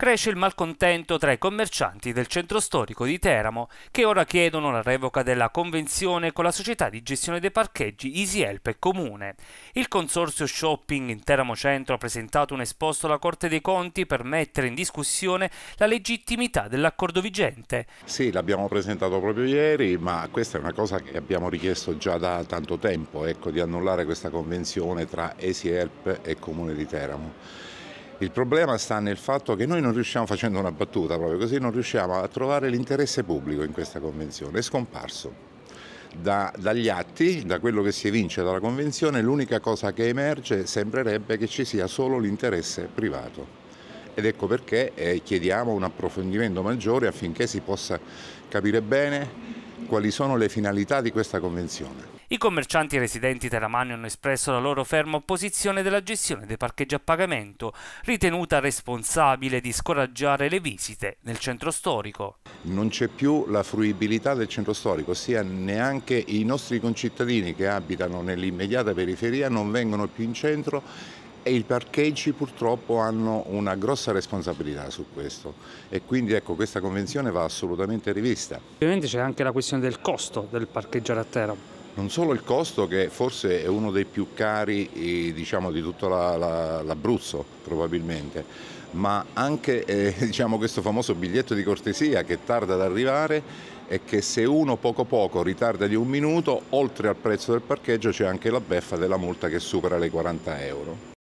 Cresce il malcontento tra i commercianti del centro storico di Teramo, che ora chiedono la revoca della convenzione con la società di gestione dei parcheggi Easy Help e Comune. Il consorzio Shopping in Teramo Centro ha presentato un esposto alla Corte dei Conti per mettere in discussione la legittimità dell'accordo vigente. Sì, l'abbiamo presentato proprio ieri, ma questa è una cosa che abbiamo richiesto già da tanto tempo, ecco, di annullare questa convenzione tra Easy Help e Comune di Teramo. Il problema sta nel fatto che noi non riusciamo, facendo una battuta proprio così, non riusciamo a trovare l'interesse pubblico in questa convenzione, è scomparso. Da, dagli atti, da quello che si evince dalla Convenzione, l'unica cosa che emerge sembrerebbe che ci sia solo l'interesse privato. Ed ecco perché eh, chiediamo un approfondimento maggiore affinché si possa capire bene quali sono le finalità di questa convenzione. I commercianti residenti teramani hanno espresso la loro ferma opposizione della gestione dei parcheggi a pagamento, ritenuta responsabile di scoraggiare le visite nel centro storico. Non c'è più la fruibilità del centro storico, ossia neanche i nostri concittadini che abitano nell'immediata periferia non vengono più in centro e i parcheggi purtroppo hanno una grossa responsabilità su questo e quindi ecco, questa convenzione va assolutamente rivista. Ovviamente c'è anche la questione del costo del parcheggiare a terra. Non solo il costo che forse è uno dei più cari eh, diciamo, di tutto l'Abruzzo la, la, probabilmente, ma anche eh, diciamo, questo famoso biglietto di cortesia che tarda ad arrivare e che se uno poco poco ritarda di un minuto, oltre al prezzo del parcheggio c'è anche la beffa della multa che supera le 40 euro.